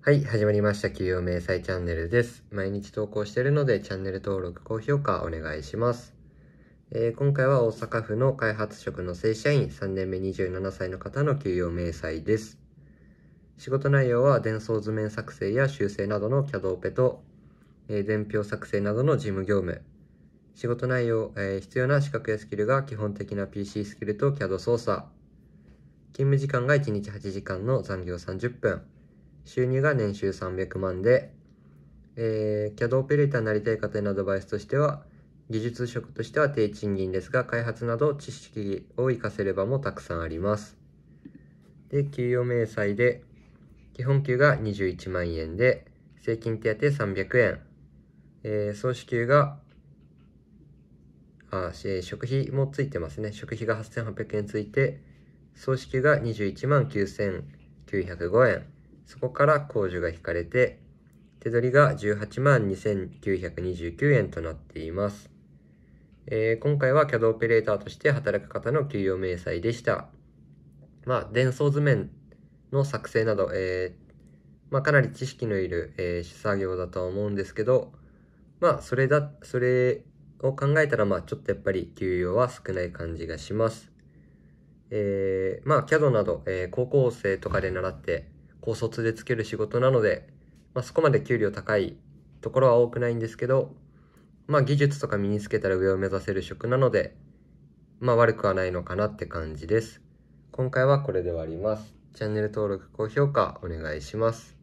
はい、始まりました。給与明細チャンネルです。毎日投稿しているので、チャンネル登録、高評価お願いします。えー、今回は大阪府の開発職の正社員3年目27歳の方の給与明細です。仕事内容は伝送図面作成や修正などの CAD オペと、えー、伝票作成などの事務業務。仕事内容、えー、必要な資格やスキルが基本的な PC スキルと CAD 操作。勤務時間が1日8時間の残業30分。収入が年収300万で、えー、キャドオペレーターになりたい方へのアドバイスとしては、技術職としては低賃金ですが、開発など知識を活かせればもたくさんあります。で、給与明細で、基本給が21万円で、税金手当300円、えー、総支給が、あ、えー、食費もついてますね。食費が8800円ついて、総支給が21万9905円。そこから控除が引かれて、手取りが18万2929円となっています。えー、今回は CAD オペレーターとして働く方の給与明細でした。まあ、伝送図面の作成など、えー、まあ、かなり知識のいる、えー、作業だとは思うんですけど、まあ、それだ、それを考えたら、まあ、ちょっとやっぱり給与は少ない感じがします。えー、まあ、CAD など、えー、高校生とかで習って、高卒でつける仕事なので、まあ、そこまで給料高いところは多くないんですけど、まあ、技術とか身につけたら上を目指せる職なので、まあ、悪くはないのかなって感じです。今回はこれで終わります。チャンネル登録、高評価お願いします。